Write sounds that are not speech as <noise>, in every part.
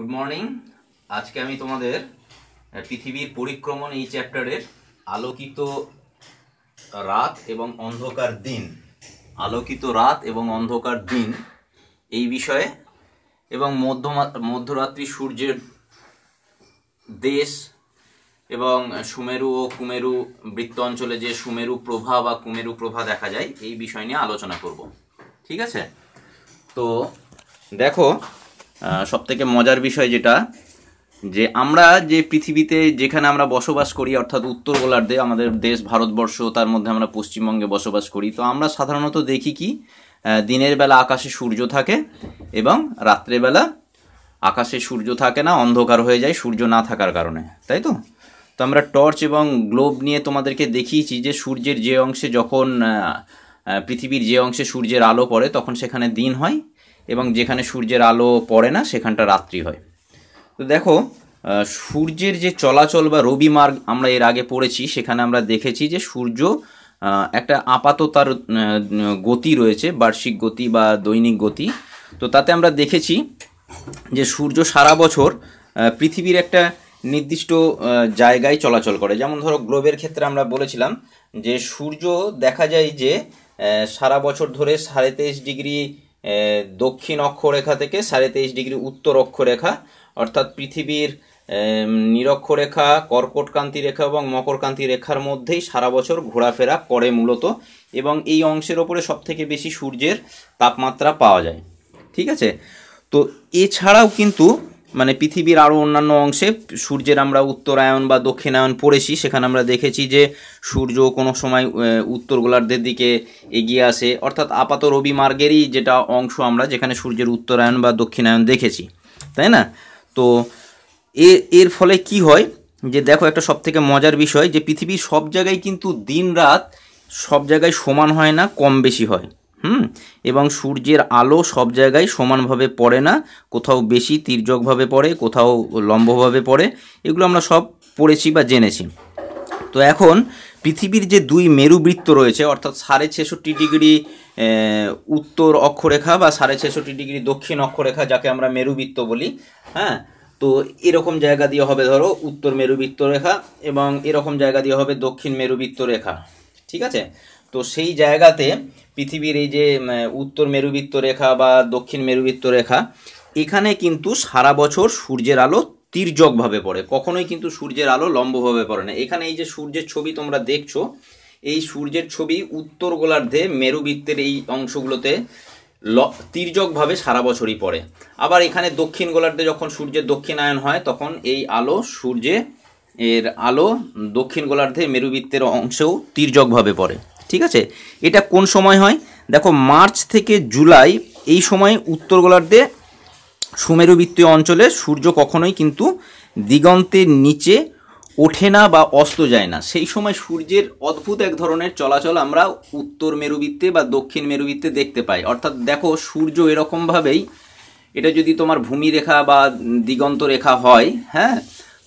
good morning আজকে আমি তোমাদের পৃথিবীর পরিক্রমণ এই চ্যাপ্টারের আলোকিত রাত এবং অন্ধকার দিন আলোকিত রাত এবং অন্ধকার দিন এই বিষয়ে এবং মধ্যমা মধ্যরাত্রি সূর্যের দেশ এবং সুমেরু ও কুমেরু বৃত্ত অঞ্চলে যে সুমেরু প্রভা বা কুমেরু প্রভা দেখা যায় এই বিষয় নিয়ে আলোচনা করব ঠিক আছে তো দেখো সবথেকে মজার বিষয় যেটা যে আমরা যে পৃথিবীতে যেখানে আমরা বসবাস করি অর্থাৎ উত্তর গোলার্ধে আমাদের দেশ ভারতবর্ষ তার মধ্যে আমরা পশ্চিমবঙ্গে বসবাস করি তো আমরা সাধারণত দেখি কি দিনের বেলা আকাশে সূর্য থাকে এবং রাত্রেবেলা আকাশে সূর্য থাকে না অন্ধকার হয়ে যায় সূর্য না থাকার কারণে তাই তো তো আমরা টর্চ এবং গ্লোব নিয়ে তোমাদেরকে দেখিয়েছি যে সূর্যের যে অংশে যখন পৃথিবীর যে অংশে সূর্যের আলো পড়ে তখন সেখানে দিন হয় এবং যেখানে সূর্যের আলো পড়ে না সেখানটা রাত্রি হয় তো দেখো সূর্যের যে চলাচল বা রবি মার্গ আমরা এর আগে পড়েছি সেখানে আমরা দেখেছি যে সূর্য একটা আপাত তার গতি রয়েছে বার্ষিক গতি বা দৈনিক গতি তো তাতে আমরা দেখেছি যে সূর্য সারা বছর পৃথিবীর একটা নির্দিষ্ট জায়গায় চলাচল করে যেমন ধরো গ্লোবের ক্ষেত্রে আমরা বলেছিলাম যে সূর্য দেখা যায় যে সারা বছর ধরে সাড়ে তেইশ ডিগ্রি দক্ষিণ অক্ষরেখা থেকে সাড়ে তেইশ ডিগ্রি উত্তর অক্ষরেখা অর্থাৎ পৃথিবীর নিরক্ষরেখা কর্কটকান্তি রেখা এবং মকরকান্তি রেখার মধ্যেই সারা বছর ঘোরাফেরা করে মূলত এবং এই অংশের ওপরে সবথেকে বেশি সূর্যের তাপমাত্রা পাওয়া যায় ঠিক আছে তো এছাড়াও কিন্তু মানে পৃথিবীর আরও অন্যান্য অংশে সূর্যের আমরা উত্তরায়ণ বা দক্ষিণায়ণ পড়েছি সেখানে আমরা দেখেছি যে সূর্য কোনো সময় উত্তর গোলার্ধের দিকে এগিয়ে আসে অর্থাৎ আপাত রবি মার্গেরই যেটা অংশ আমরা যেখানে সূর্যের উত্তরায়ণ বা দক্ষিণায়ণ দেখেছি তাই না তো এর এর ফলে কি হয় যে দেখো একটা সব থেকে মজার বিষয় যে পৃথিবীর সব জায়গায় কিন্তু দিন রাত সব জায়গায় সমান হয় না কম বেশি হয় হুম এবং সূর্যের আলো সব জায়গায় সমানভাবে পড়ে না কোথাও বেশি তির্যকভাবে পড়ে কোথাও লম্বভাবে পড়ে এগুলো আমরা সব পড়েছি বা জেনেছি তো এখন পৃথিবীর যে দুই মেরুবৃত্ত রয়েছে অর্থাৎ সাড়ে ছেষট্টি ডিগ্রি উত্তর অক্ষরেখা বা সাড়ে ছেষট্টি ডিগ্রি দক্ষিণ অক্ষরেখা যাকে আমরা মেরুবৃত্ত বলি হ্যাঁ তো এরকম জায়গা দিয়ে হবে ধরো উত্তর মেরুবৃত্ত রেখা এবং এরকম জায়গা দিয়ে হবে দক্ষিণ মেরুবৃত্ত রেখা ঠিক আছে তো সেই জায়গাতে পৃথিবীর এই যে উত্তর মেরুবৃত্ত রেখা বা দক্ষিণ মেরুবৃত্ত রেখা এখানে কিন্তু সারা বছর সূর্যের আলো তীর্যকভাবে পড়ে কখনোই কিন্তু সূর্যের আলো লম্বভাবে পড়ে না এখানে এই যে সূর্যের ছবি তোমরা দেখছো এই সূর্যের ছবি উত্তর গোলার্ধে মেরুবৃত্তের এই অংশগুলোতে ল তীর্যকভাবে সারা বছরই পড়ে আবার এখানে দক্ষিণ গোলার্ধে যখন সূর্যের দক্ষিণায়ন হয় তখন এই আলো সূর্যে এর আলো দক্ষিণ গোলার্ধে মেরুবৃত্তের অংশেও তীর্যকভাবে পড়ে ঠিক আছে এটা কোন সময় হয় দেখো মার্চ থেকে জুলাই এই সময় উত্তর গোলার্ধে সুমেরুবৃত্তীয় অঞ্চলে সূর্য কখনোই কিন্তু দিগন্তের নিচে ওঠে না বা অস্ত যায় না সেই সময় সূর্যের অদ্ভুত এক ধরনের চলাচল আমরা উত্তর মেরুবৃত্তে বা দক্ষিণ মেরুবৃত্তে দেখতে পাই অর্থাৎ দেখো সূর্য এরকমভাবেই এটা যদি তোমার ভূমিরেখা বা দিগন্ত রেখা হয় হ্যাঁ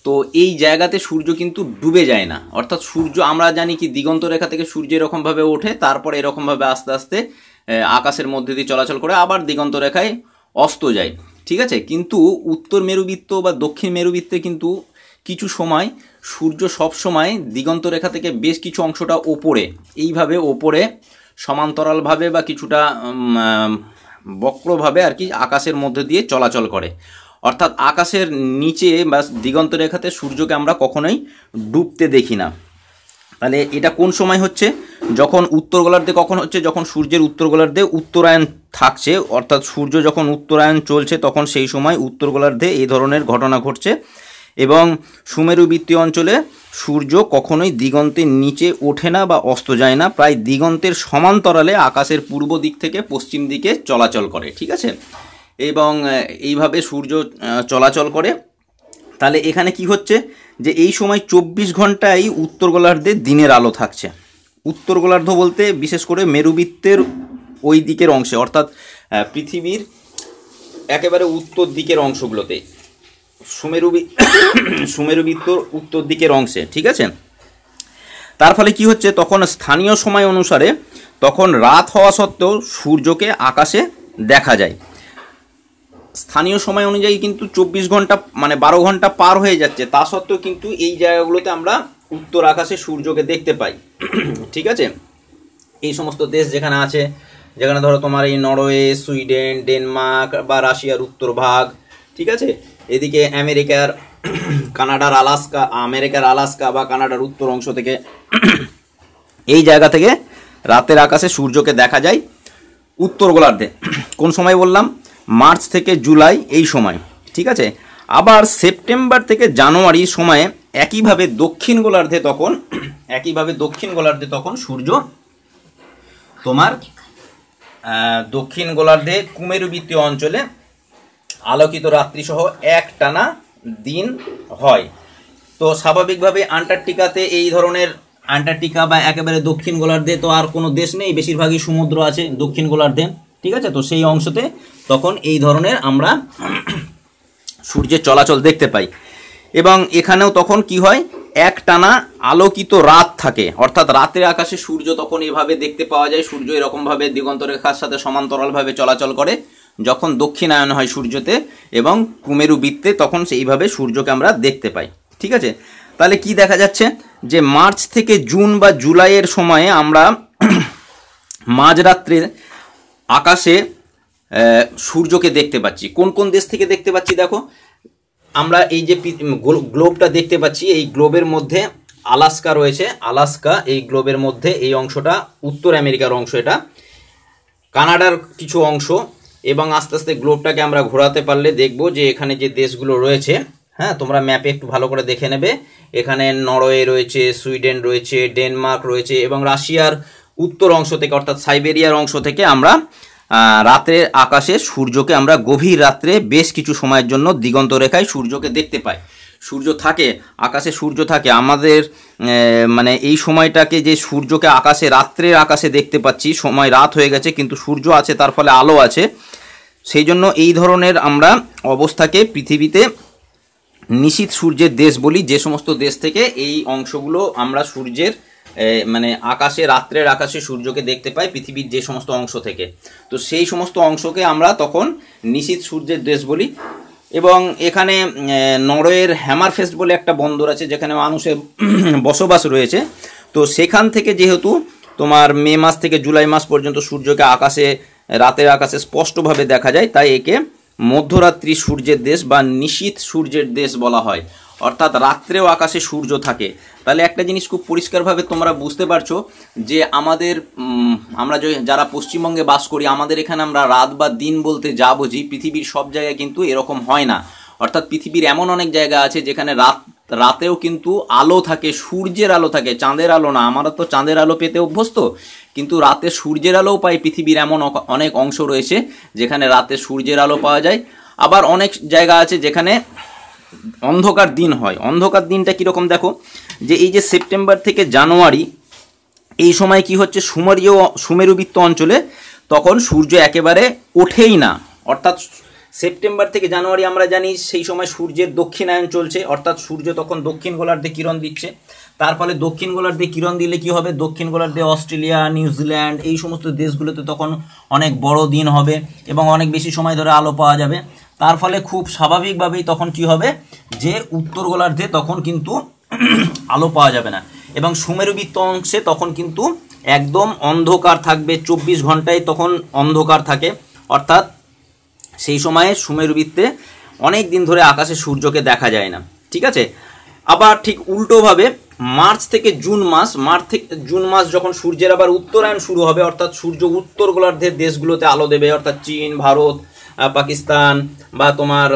তো এই জায়গাতে সূর্য কিন্তু ডুবে যায় না অর্থাৎ সূর্য আমরা জানি কি দিগন্ত রেখা থেকে সূর্য এরকমভাবে ওঠে তারপর এরকমভাবে আস্তে আস্তে আকাশের মধ্যে দিয়ে চলাচল করে আবার দিগন্ত রেখায় অস্ত যায় ঠিক আছে কিন্তু উত্তর মেরুবৃত্ত বা দক্ষিণ মেরুবৃত্তে কিন্তু কিছু সময় সূর্য সব সময় দিগন্ত রেখা থেকে বেশ কিছু অংশটা ওপরে এইভাবে ওপরে সমান্তরালভাবে বা কিছুটা বক্রভাবে আর কি আকাশের মধ্যে দিয়ে চলাচল করে অর্থাৎ আকাশের নিচে বা দিগন্ত রেখাতে সূর্যকে আমরা কখনোই ডুবতে দেখি না তাহলে এটা কোন সময় হচ্ছে যখন উত্তর গোলার্ধে কখন হচ্ছে যখন সূর্যের উত্তর গোলার্ধে উত্তরায়ণ থাকছে অর্থাৎ সূর্য যখন উত্তরায়ণ চলছে তখন সেই সময় উত্তর গোলার্ধে এই ধরনের ঘটনা ঘটছে এবং সুমেরু বৃত্তীয় অঞ্চলে সূর্য কখনোই দিগন্তের নিচে ওঠে না বা অস্ত যায় না প্রায় দিগন্তের সমান্তরালে আকাশের পূর্ব দিক থেকে পশ্চিম দিকে চলাচল করে ঠিক আছে এবং এইভাবে সূর্য চলাচল করে তাহলে এখানে কি হচ্ছে যে এই সময় চব্বিশ ঘন্টায় উত্তর গোলার্ধে দিনের আলো থাকছে উত্তর গোলার্ধ বলতে বিশেষ করে মেরুবৃত্তের ওই দিকের অংশে অর্থাৎ পৃথিবীর একেবারে উত্তর দিকের অংশগুলোতে সুমেরুবি <coughs> সুমেরুবৃত্ত উত্তর দিকের অংশে ঠিক আছে তার ফলে কি হচ্ছে তখন স্থানীয় সময় অনুসারে তখন রাত হওয়া সত্ত্বেও সূর্যকে আকাশে দেখা যায় স্থানীয় সময় অনুযায়ী কিন্তু চব্বিশ ঘন্টা মানে বারো ঘন্টা পার হয়ে যাচ্ছে তা সত্ত্বেও কিন্তু এই জায়গাগুলোতে আমরা উত্তর আকাশে সূর্যকে দেখতে পাই ঠিক আছে এই সমস্ত দেশ যেখানে আছে যেখানে ধরো তোমার এই নরওয়ে সুইডেন ডেনমার্ক বা রাশিয়ার উত্তর ভাগ ঠিক আছে এদিকে আমেরিকার কানাডার আলাস্কা আমেরিকার আলাস্কা বা কানাডার উত্তর অংশ থেকে এই জায়গা থেকে রাতের আকাশে সূর্যকে দেখা যায় উত্তর গোলার্ধে কোন সময় বললাম মার্চ থেকে জুলাই এই সময় ঠিক আছে আবার সেপ্টেম্বর থেকে জানুয়ারি সময়ে একইভাবে দক্ষিণ গোলার্ধে তখন <clears throat> একইভাবে দক্ষিণ গোলার্ধে তখন সূর্য তোমার দক্ষিণ গোলার্ধে কুমেরুবৃত্তীয় অঞ্চলে আলোকিত রাত্রিসহ এক টানা দিন হয় তো স্বাভাবিকভাবে আন্টার্কটিকাতে এই ধরনের আন্টার্কটিকা বা একেবারে দক্ষিণ গোলার্ধে তো আর কোনো দেশ নেই বেশিরভাগই সমুদ্র আছে দক্ষিণ গোলার্ধে ঠিক আছে তো সেই অংশতে তখন এই ধরনের আমরা সূর্যের চলাচল দেখতে পাই এবং এখানেও তখন কি হয় এক টানা আলোকিত রাত থাকে অর্থাৎ রাতের আকাশে সূর্য তখন এভাবে দেখতে পাওয়া যায় সূর্য এরকমভাবে দিগন্ত রেখার সাথে সমান্তরালভাবে চলাচল করে যখন দক্ষিণায়ন হয় সূর্যতে এবং কুমেরু বৃত্তে তখন সেইভাবে সূর্যকে আমরা দেখতে পাই ঠিক আছে তাহলে কি দেখা যাচ্ছে যে মার্চ থেকে জুন বা জুলাইয়ের সময়ে আমরা মাঝরাত্রে আকাশে সূর্যকে দেখতে পাচ্ছি কোন কোন দেশ থেকে দেখতে পাচ্ছি দেখো আমরা এই যে গ্লোবটা দেখতে পাচ্ছি এই গ্লোবের মধ্যে আলাস্কা রয়েছে আলাস্কা এই গ্লোবের মধ্যে এই অংশটা উত্তর আমেরিকার অংশ এটা কানাডার কিছু অংশ এবং আস্তে আস্তে গ্লোবটাকে আমরা ঘোরাতে পারলে দেখব যে এখানে যে দেশগুলো রয়েছে হ্যাঁ তোমরা ম্যাপে একটু ভালো করে দেখে নেবে এখানে নরওয়ে রয়েছে সুইডেন রয়েছে ডেনমার্ক রয়েছে এবং রাশিয়ার উত্তর অংশ থেকে অর্থাৎ সাইবেরিয়ার অংশ থেকে আমরা রাতের আকাশে সূর্যকে আমরা গভীর রাত্রে বেশ কিছু সময়ের জন্য দিগন্ত রেখায় সূর্যকে দেখতে পাই সূর্য থাকে আকাশে সূর্য থাকে আমাদের মানে এই সময়টাকে যে সূর্যকে আকাশে রাত্রের আকাশে দেখতে পাচ্ছি সময় রাত হয়ে গেছে কিন্তু সূর্য আছে তার ফলে আলো আছে সেই জন্য এই ধরনের আমরা অবস্থাকে পৃথিবীতে নিশীত সূর্যের দেশ বলি যে সমস্ত দেশ থেকে এই অংশগুলো আমরা সূর্যের মানে আকাশে রাত্রের আকাশে সূর্যকে দেখতে পাই পৃথিবীর যে সমস্ত অংশ থেকে তো সেই সমস্ত অংশকে আমরা তখন নিশীত সূর্যের দেশ বলি এবং এখানে নরওয়ের হ্যামারফেস্ট বলে একটা বন্দর আছে যেখানে মানুষের <clears throat> বসবাস রয়েছে তো সেখান থেকে যেহেতু তোমার মে মাস থেকে জুলাই মাস পর্যন্ত সূর্যকে আকাশে রাতের আকাশে স্পষ্টভাবে দেখা যায় তাই একে মধ্যরাত্রি সূর্যের দেশ বা নিশীত সূর্যের দেশ বলা হয় অর্থাৎ রাত্রেও আকাশে সূর্য থাকে তাহলে একটা জিনিস খুব পরিষ্কারভাবে তোমরা বুঝতে পারছো যে আমাদের আমরা যারা পশ্চিমবঙ্গে বাস করি আমাদের এখানে আমরা রাত বা দিন বলতে যা বুঝি পৃথিবীর সব জায়গায় কিন্তু এরকম হয় না অর্থাৎ পৃথিবীর এমন অনেক জায়গা আছে যেখানে রাত রাতেও কিন্তু আলো থাকে সূর্যের আলো থাকে চাঁদের আলো না আমরা তো চাঁদের আলো পেতে অভ্যস্ত কিন্তু রাতে সূর্যের আলোও পাই পৃথিবীর এমন অনেক অংশ রয়েছে যেখানে রাতে সূর্যের আলো পাওয়া যায় আবার অনেক জায়গা আছে যেখানে অন্ধকার দিন হয় অন্ধকার দিনটা কীরকম দেখো যে এই যে সেপ্টেম্বর থেকে জানুয়ারি এই সময় কি হচ্ছে সুমেরীয় সুমেরুবৃত্ত অঞ্চলে তখন সূর্য একেবারে ওঠেই না অর্থাৎ সেপ্টেম্বর থেকে জানুয়ারি আমরা জানি সেই সময় সূর্যের দক্ষিণায়ন চলছে অর্থাৎ সূর্য তখন দক্ষিণ গোলার্ধে কিরণ দিচ্ছে তার ফলে দক্ষিণ গোলার্ধে কিরণ দিলে কি হবে দক্ষিণ গোলার্ধে অস্ট্রেলিয়া নিউজিল্যান্ড এই সমস্ত দেশগুলোতে তখন অনেক বড় দিন হবে এবং অনেক বেশি সময় ধরে আলো পাওয়া যাবে তার ফলে খুব স্বাভাবিকভাবেই তখন কি হবে যে উত্তর গোলার্ধে তখন কিন্তু আলো পাওয়া যাবে না এবং সুমেরু বৃত্ত অংশে তখন কিন্তু একদম অন্ধকার থাকবে চব্বিশ ঘন্টায় তখন অন্ধকার থাকে অর্থাৎ সেই সময়ে সুমেরু বৃত্তে অনেক দিন ধরে আকাশে সূর্যকে দেখা যায় না ঠিক আছে আবার ঠিক উল্টোভাবে মার্চ থেকে জুন মাস মার্চ থেকে জুন মাস যখন সূর্যের আবার উত্তরায়ণ শুরু হবে অর্থাৎ সূর্য উত্তর গোলার্ধের দেশগুলোতে আলো দেবে অর্থাৎ চীন ভারত পাকিস্তান বা তোমার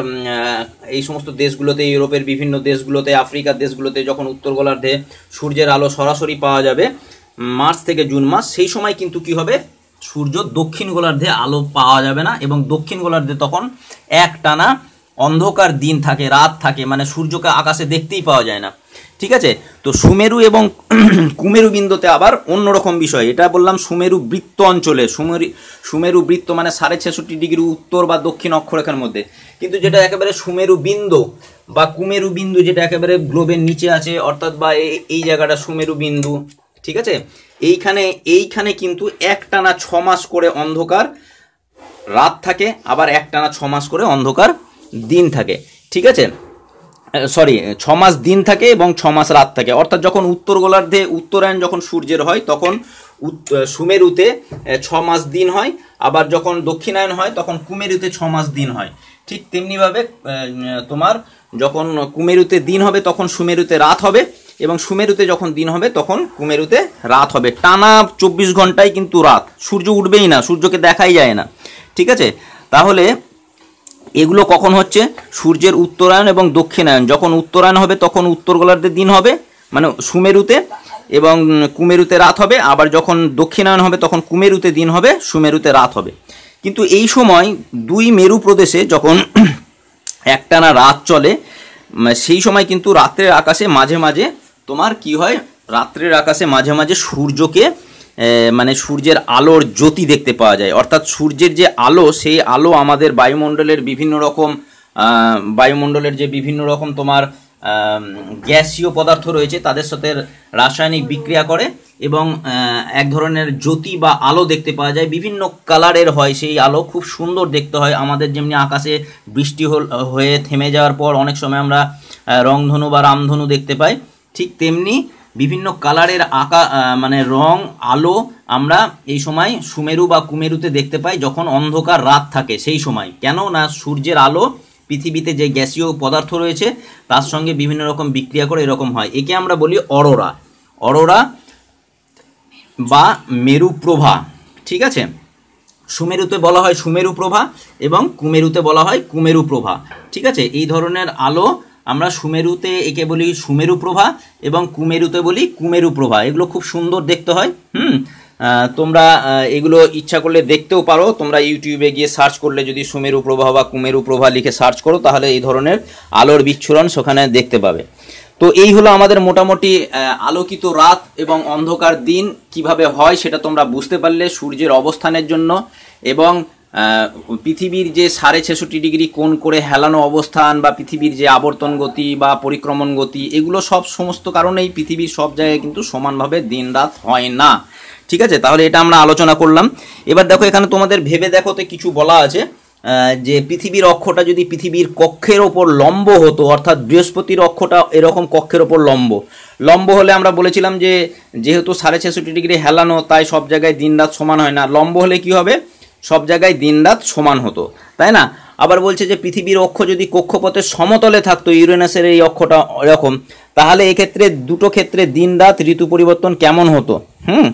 এই সমস্ত দেশগুলোতে ইউরোপের বিভিন্ন দেশগুলোতে আফ্রিকার দেশগুলোতে যখন উত্তর গোলার্ধে সূর্যের আলো সরাসরি পাওয়া যাবে মার্চ থেকে জুন মাস সেই সময় কিন্তু কি হবে সূর্য দক্ষিণ গোলার্ধে আলো পাওয়া যাবে না এবং দক্ষিণ গোলার্ধে তখন এক টানা অন্ধকার দিন থাকে রাত থাকে মানে সূর্যকে আকাশে দেখতেই পাওয়া যায় না ঠিক আছে তো সুমেরু এবং <clears throat> কুমেরু বিন্দুতে আবার অন্যরকম বিষয় এটা বললাম সুমেরু বৃত্ত অঞ্চলে সুমেরু সুমেরু বৃত্ত মানে সাড়ে ছেষট্টি ডিগ্রি উত্তর বা দক্ষিণ অক্ষরেখার মধ্যে কিন্তু যেটা একেবারে সুমেরু বিন্দু বা কুমেরু বিন্দু যেটা একেবারে গ্লোবের নিচে আছে অর্থাৎ বা এই জায়গাটা সুমেরু বিন্দু ঠিক আছে এইখানে এইখানে কিন্তু একটানা ছ মাস করে অন্ধকার রাত থাকে আবার একটানা ছ মাস করে অন্ধকার দিন থাকে ঠিক আছে সরি ছ মাস দিন থাকে এবং ছ মাস রাত থাকে অর্থাৎ যখন উত্তর গোলার্ধে উত্তরায়ণ যখন সূর্যের হয় তখন সুমেরুতে ছ মাস দিন হয় আবার যখন দক্ষিণায়ন হয় তখন কুমেরুতে ছ মাস দিন হয় ঠিক তেমনিভাবে তোমার যখন কুমেরুতে দিন হবে তখন সুমেরুতে রাত হবে এবং সুমেরুতে যখন দিন হবে তখন কুমেরুতে রাত হবে টানা চব্বিশ ঘন্টায় কিন্তু রাত সূর্য উঠবেই না সূর্যকে দেখাই যায় না ঠিক আছে তাহলে এগুলো কখন হচ্ছে সূর্যের উত্তরায়ণ এবং দক্ষিণায়ন যখন উত্তরায়ণ হবে তখন উত্তর গোলার্ধের দিন হবে মানে সুমেরুতে এবং কুমেরুতে রাত হবে আবার যখন দক্ষিণায়ন হবে তখন কুমেরুতে দিন হবে সুমেরুতে রাত হবে কিন্তু এই সময় দুই মেরু প্রদেশে যখন <clears throat> একটানা রাত চলে মানে সেই সময় কিন্তু রাত্রের আকাশে মাঝে মাঝে তোমার কি হয় রাত্রের আকাশে মাঝে মাঝে সূর্যকে মানে সূর্যের আলোর জ্যোতি দেখতে পাওয়া যায় অর্থাৎ সূর্যের যে আলো সেই আলো আমাদের বায়ুমণ্ডলের বিভিন্ন রকম বায়ুমণ্ডলের যে বিভিন্ন রকম তোমার গ্যাসীয় পদার্থ রয়েছে তাদের সাথে রাসায়নিক বিক্রিয়া করে এবং এক ধরনের জ্যোতি বা আলো দেখতে পাওয়া যায় বিভিন্ন কালারের হয় সেই আলো খুব সুন্দর দেখতে হয় আমাদের যেমনি আকাশে বৃষ্টি হয়ে থেমে যাওয়ার পর অনেক সময় আমরা রংধনু বা রামধনু দেখতে পাই ঠিক তেমনি বিভিন্ন কালারের আঁকা মানে রং আলো আমরা এই সময় সুমেরু বা কুমেরুতে দেখতে পাই যখন অন্ধকার রাত থাকে সেই সময় কেন না সূর্যের আলো পৃথিবীতে যে গ্যাসীয় পদার্থ রয়েছে তার সঙ্গে বিভিন্ন রকম বিক্রিয়া করে এরকম হয় একে আমরা বলি অরোরা অরোরা বা মেরু প্রভা ঠিক আছে সুমেরুতে বলা হয় সুমেরু প্রভা এবং কুমেরুতে বলা হয় কুমেরু প্রভা ঠিক আছে এই ধরনের আলো আমরা সুমেরুতে একে বলি সুমেরু প্রভা এবং কুমেরুতে বলি কুমেরু প্রভা এগুলো খুব সুন্দর দেখতে হয় হুম তোমরা এগুলো ইচ্ছা করলে দেখতেও পারো তোমরা ইউটিউবে গিয়ে সার্চ করলে যদি সুমেরু প্রভা বা কুমেরু প্রভা লিখে সার্চ করো তাহলে এই ধরনের আলোর বিচ্ছুরণ সেখানে দেখতে পাবে তো এই হলো আমাদের মোটামুটি আলোকিত রাত এবং অন্ধকার দিন কিভাবে হয় সেটা তোমরা বুঝতে পারলে সূর্যের অবস্থানের জন্য এবং পৃথিবীর যে সাড়ে ছেষট্টি ডিগ্রি কোন করে হেলানো অবস্থান বা পৃথিবীর যে আবর্তন গতি বা পরিক্রমণ গতি এগুলো সব সমস্ত কারণেই পৃথিবীর সব জায়গায় কিন্তু সমানভাবে দিন রাত হয় না ঠিক আছে তাহলে এটা আমরা আলোচনা করলাম এবার দেখো এখানে তোমাদের ভেবে দেখো তো কিছু বলা আছে যে পৃথিবীর অক্ষটা যদি পৃথিবীর কক্ষের ওপর লম্ব হতো অর্থাৎ বৃহস্পতির অক্ষটা এরকম কক্ষের ওপর লম্ব লম্ব হলে আমরা বলেছিলাম যে যেহেতু সাড়ে ছেষট্টি ডিগ্রি হেলানো তাই সব জায়গায় দিন রাত সমান হয় না লম্ব হলে কি হবে সব জায়গায় দিনরাত সমান হতো তাই না আবার বলছে যে পৃথিবীর অক্ষ যদি কক্ষপথের সমতলে থাকতো ইউরেনাসের এই অক্ষটা এরকম তাহলে এক্ষেত্রে দুটো ক্ষেত্রে দিনরাত ঋতু পরিবর্তন কেমন হতো হুম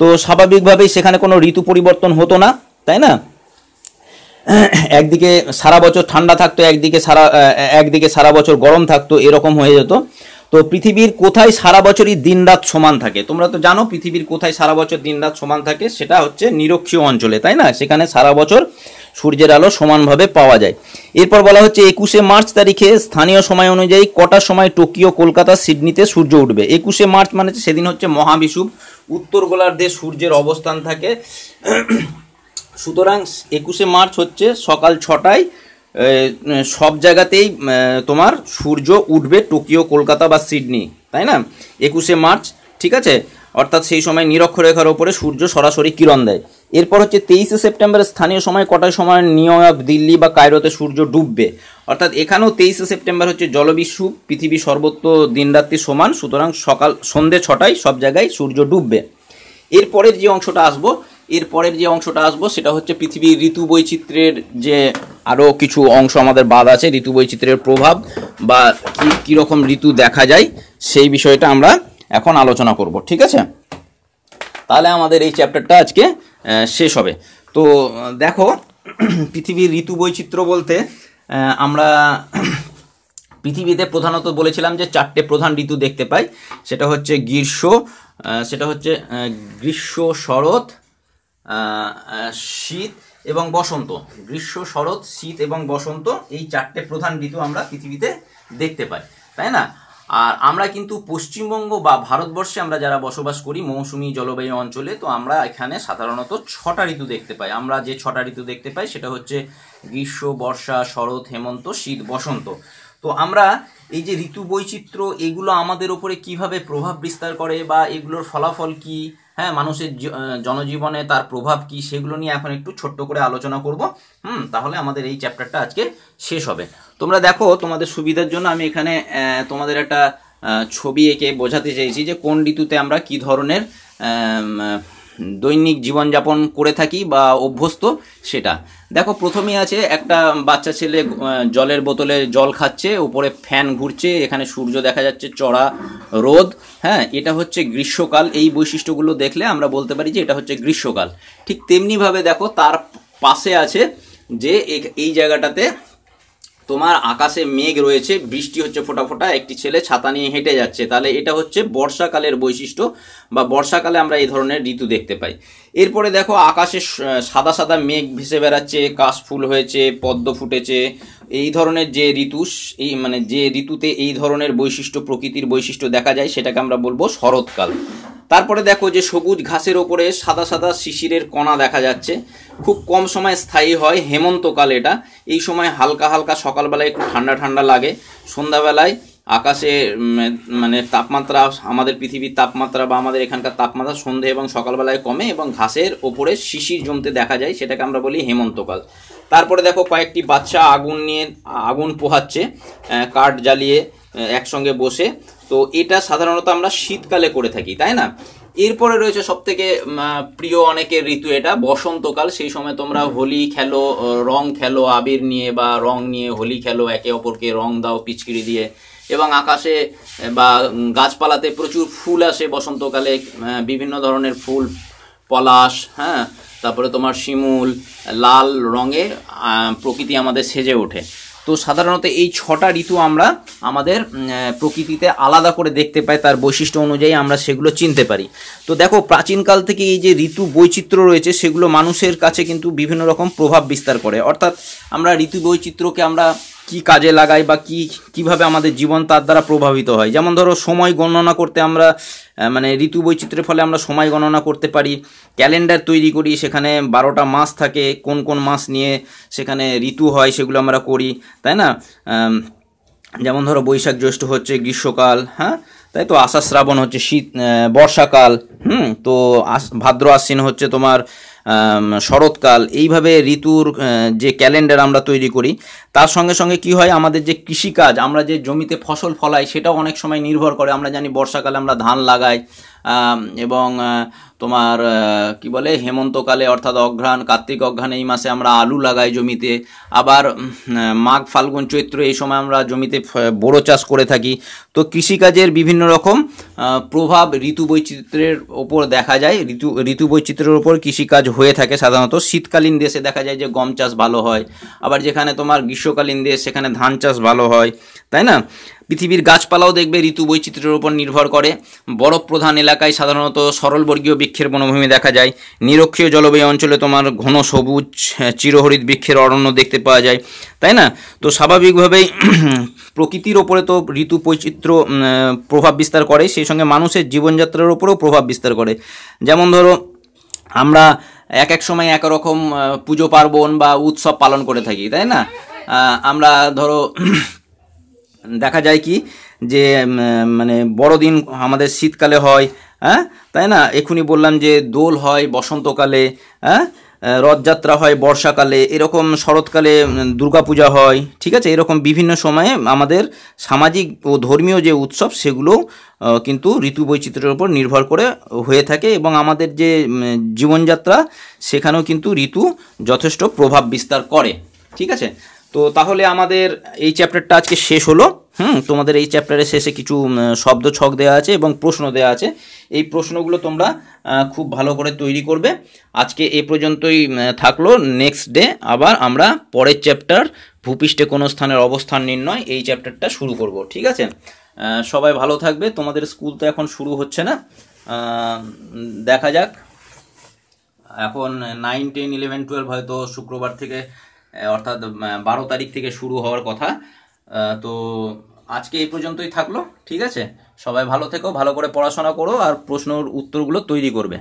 তো স্বাভাবিকভাবেই সেখানে কোনো ঋতু পরিবর্তন হতো না তাই না একদিকে সারা বছর ঠান্ডা থাকতো একদিকে সারা একদিকে সারা বছর গরম থাকতো এরকম হয়ে যেত তো পৃথিবীর কোথায় সারা বছরই দিনরাত সমান থাকে তোমরা তো জানো পৃথিবীর কোথায় সারা বছর দিনরাত সমান থাকে সেটা হচ্ছে নিরক্ষীয় অঞ্চলে তাই না সেখানে সারা বছর সূর্যের আলো সমানভাবে পাওয়া যায় এরপর বলা হচ্ছে একুশে মার্চ তারিখে স্থানীয় সময় অনুযায়ী কটার সময় টোকিও কলকাতা সিডনিতে সূর্য উঠবে একুশে মার্চ মানে সেদিন হচ্ছে মহাবিষুব উত্তর গোলার্ধে সূর্যের অবস্থান থাকে সুতরাং একুশে মার্চ হচ্ছে সকাল ছটায় সব জায়গাতেই তোমার সূর্য উঠবে টোকিও কলকাতা বা সিডনি তাই না একুশে মার্চ ঠিক আছে অর্থাৎ সেই সময় নিরক্ষরেখার ওপরে সূর্য সরাসরি কিরণ দেয় এরপর হচ্ছে তেইশে সেপ্টেম্বর স্থানীয় সময় কটায় সময় নিউ ইয়র্ক দিল্লি বা কায়রোতে সূর্য ডুববে অর্থাৎ এখানেও তেইশে সেপ্টেম্বর হচ্ছে জলবিশ্ব পৃথিবী সর্বত্র দিনরাত্রি সমান সুতরাং সকাল সন্ধে ছটায় সব জায়গায় সূর্য ডুববে এরপরের যে অংশটা আসবো এর পরের যে অংশটা আসবো সেটা হচ্ছে পৃথিবীর ঋতু বৈচিত্র্যের যে আরও কিছু অংশ আমাদের বাদ আছে ঋতু বৈচিত্র্যের প্রভাব বা কী কীরকম ঋতু দেখা যায় সেই বিষয়টা আমরা এখন আলোচনা করব ঠিক আছে তাহলে আমাদের এই চ্যাপ্টারটা আজকে শেষ হবে তো দেখো পৃথিবীর ঋতু বৈচিত্র্য বলতে আমরা পৃথিবীতে প্রধানত বলেছিলাম যে চারটে প্রধান ঋতু দেখতে পাই সেটা হচ্ছে গ্রীষ্ম সেটা হচ্ছে গ্রীষ্ম শরৎ শীত এবং বসন্ত গ্রীষ্ম শরৎ শীত এবং বসন্ত এই চারটে প্রধান ঋতু আমরা পৃথিবীতে দেখতে পাই তাই না আর আমরা কিন্তু পশ্চিমবঙ্গ বা ভারতবর্ষে আমরা যারা বসবাস করি মৌসুমি জলবায়ু অঞ্চলে তো আমরা এখানে সাধারণত ছটা ঋতু দেখতে পাই আমরা যে ছটা ঋতু দেখতে পাই সেটা হচ্ছে গ্রীষ্ম বর্ষা শরৎ হেমন্ত শীত বসন্ত তো আমরা এই যে ঋতু বৈচিত্র্য এগুলো আমাদের ওপরে কিভাবে প্রভাব বিস্তার করে বা এগুলোর ফলাফল কী হ্যাঁ মানুষের জনজীবনে তার প্রভাব কি সেগুলো নিয়ে এখন একটু ছোট্ট করে আলোচনা করব হুম তাহলে আমাদের এই চ্যাপ্টারটা আজকে শেষ হবে তোমরা দেখো তোমাদের সুবিধার জন্য আমি এখানে তোমাদের একটা ছবি এঁকে বোঝাতে চেয়েছি যে কোন ঋতুতে আমরা কি ধরনের দৈনিক জীবনযাপন করে থাকি বা অভ্যস্ত সেটা দেখো প্রথমেই আছে একটা বাচ্চা ছেলে জলের বোতলে জল খাচ্ছে উপরে ফ্যান ঘুরছে এখানে সূর্য দেখা যাচ্ছে চড়া রোদ হ্যাঁ এটা হচ্ছে গ্রীষ্মকাল এই বৈশিষ্ট্যগুলো দেখলে আমরা বলতে পারি যে এটা হচ্ছে গ্রীষ্মকাল ঠিক তেমনিভাবে দেখো তার পাশে আছে যে এই জায়গাটাতে তোমার আকাশে মেঘ রয়েছে বৃষ্টি হচ্ছে ফোটাফোটা একটি ছেলে ছাতা নিয়ে হেঁটে যাচ্ছে তাহলে এটা হচ্ছে বর্ষাকালের বৈশিষ্ট্য বা বর্ষাকালে আমরা এই ধরনের ঋতু দেখতে পাই এরপরে দেখো আকাশে সাদা সাদা মেঘ ভেসে বেড়াচ্ছে কাশফুল হয়েছে পদ্ম ফুটেছে এই ধরনের যে ঋতু এই মানে যে ঋতুতে এই ধরনের বৈশিষ্ট্য প্রকৃতির বৈশিষ্ট্য দেখা যায় সেটাকে আমরা বলবো শরৎকাল তারপরে দেখো যে সবুজ ঘাসের ওপরে সাদা সাদা শিশিরের কণা দেখা যাচ্ছে খুব কম সময় স্থায়ী হয় হেমন্তকাল এটা এই সময় হালকা হালকা সকালবেলায় একটু ঠান্ডা ঠান্ডা লাগে সন্ধ্যাবেলায় আকাশে মানে তাপমাত্রা আমাদের পৃথিবীর তাপমাত্রা বা আমাদের এখানকার তাপমাত্রা সন্ধে এবং সকালবেলায় কমে এবং ঘাসের ওপরে শিশির জমতে দেখা যায় সেটাকে আমরা বলি হেমন্তকাল তারপরে দেখো কয়েকটি বাচ্চা আগুন নিয়ে আগুন পোহাচ্ছে কাঠ জ্বালিয়ে একসঙ্গে বসে তো এটা সাধারণত আমরা শীতকালে করে থাকি তাই না এরপরে রয়েছে সব থেকে প্রিয় অনেকের ঋতু এটা বসন্তকাল সেই সময় তোমরা হোলি খেলো রং খেলো আবির নিয়ে বা রং নিয়ে হোলি খেলো একে অপরকে রং দাও পিচকিরি দিয়ে এবং আকাশে বা গাছপালাতে প্রচুর ফুল আসে বসন্তকালে বিভিন্ন ধরনের ফুল পলাশ হ্যাঁ তারপরে তোমার শিমুল লাল রঙে প্রকৃতি আমাদের সেজে ওঠে তো সাধারণত এই ছটা ঋতু আমরা আমাদের প্রকৃতিতে আলাদা করে দেখতে পাই তার বৈশিষ্ট্য অনুযায়ী আমরা সেগুলো চিনতে পারি তো দেখো প্রাচীনকাল থেকে এই যে ঋতু বৈচিত্র্য রয়েছে সেগুলো মানুষের কাছে কিন্তু বিভিন্ন রকম প্রভাব বিস্তার করে অর্থাৎ আমরা ঋতু বৈচিত্র্যকে আমরা কি কাজে লাগাই বা কি কিভাবে আমাদের জীবন তার দ্বারা প্রভাবিত হয় যেমন ধরো সময় গণনা করতে আমরা মানে ঋতু বৈচিত্র্যের ফলে আমরা সময় গণনা করতে পারি ক্যালেন্ডার তৈরি করি সেখানে বারোটা মাস থাকে কোন কোন মাস নিয়ে সেখানে ঋতু হয় সেগুলো আমরা করি তাই না যেমন ধরো বৈশাখ জ্যৈষ্ঠ হচ্ছে গ্রীষ্মকাল হ্যাঁ তাই তো আষাঢ় শ্রাবণ হচ্ছে শীত বর্ষাকাল হুম তো ভাদ্র আশ্বিন হচ্ছে তোমার শরৎকাল এইভাবে ঋতুর যে ক্যালেন্ডার আমরা তৈরি করি তার সঙ্গে সঙ্গে কি হয় আমাদের যে কৃষিকাজ আমরা যে জমিতে ফসল ফলাই সেটাও অনেক সময় নির্ভর করে আমরা জানি বর্ষাকালে আমরা ধান লাগাই এবং তোমার কি বলে হেমন্তকালে অর্থাৎ অঘ্রাণ কার্তিক অঘ্রাণ এই মাসে আমরা আলু লাগাই জমিতে আবার মাঘ ফাল্গুন চৈত্র এই সময় আমরা জমিতে বোরো চাষ করে থাকি তো কৃষিকাজের বিভিন্ন রকম প্রভাব ঋতু বৈচিত্র্যের ওপর দেখা যায় ঋতু ঋতু বৈচিত্র্যের ওপর কৃষিকাজ হয়ে থাকে সাধারণত শীতকালীন দেশে দেখা যায় যে গম চাষ ভালো হয় আবার যেখানে তোমার গ্রীষ্মকালীন দেশ সেখানে ধান চাষ ভালো হয় তাই না পৃথিবীর গাছপালাও দেখবে ঋতু বৈচিত্র্যের ওপর নির্ভর করে বরফ প্রধান এলাকায় সাধারণত সরলবর্গীয় বৃক্ষের বনভূমি দেখা যায় নিরক্ষীয় জলবায়ু অঞ্চলে তোমার ঘন সবুজ চিরহরিত বৃক্ষের অরণ্য দেখতে পাওয়া যায় তাই না তো স্বাভাবিকভাবেই <clears throat> প্রকৃতির ওপরে তো ঋতু বৈচিত্র্য প্রভাব বিস্তার করে সেই সঙ্গে মানুষের জীবনযাত্রার ওপরেও প্রভাব বিস্তার করে যেমন ধরো আমরা এক এক সময় একরকম পুজো পার্বণ বা উৎসব পালন করে থাকি তাই না আমরা ধরো <clears throat> দেখা যায় কি যে মানে বড়দিন আমাদের শীতকালে হয় হ্যাঁ তাই না এখুনি বললাম যে দোল হয় বসন্তকালে হ্যাঁ রথযাত্রা হয় বর্ষাকালে এরকম শরৎকালে দুর্গাপূজা হয় ঠিক আছে এরকম বিভিন্ন সময়ে আমাদের সামাজিক ও ধর্মীয় যে উৎসব সেগুলো কিন্তু ঋতু বৈচিত্র্যের উপর নির্ভর করে হয়ে থাকে এবং আমাদের যে জীবনযাত্রা সেখানেও কিন্তু ঋতু যথেষ্ট প্রভাব বিস্তার করে ঠিক আছে তো তাহলে আমাদের এই চ্যাপ্টারটা আজকে শেষ হলো হুম তোমাদের এই চ্যাপ্টারের শেষে কিছু শব্দ ছক দেওয়া আছে এবং প্রশ্ন দেওয়া আছে এই প্রশ্নগুলো তোমরা খুব ভালো করে তৈরি করবে আজকে এ পর্যন্তই থাকলো নেক্সট ডে আবার আমরা পরের চ্যাপ্টার ভূপৃষ্ঠে কোনো স্থানের অবস্থান নির্ণয় এই চ্যাপ্টারটা শুরু করব ঠিক আছে সবাই ভালো থাকবে তোমাদের স্কুল তো এখন শুরু হচ্ছে না দেখা যাক এখন নাইন টেন ইলেভেন টুয়েলভ হয়তো শুক্রবার থেকে অর্থাৎ বারো তারিখ থেকে শুরু হওয়ার কথা তো আজকে এই পর্যন্তই থাকলো ঠিক আছে সবাই ভালো থেকো ভালো করে পড়াশোনা করো আর প্রশ্নর উত্তরগুলো তৈরি করবে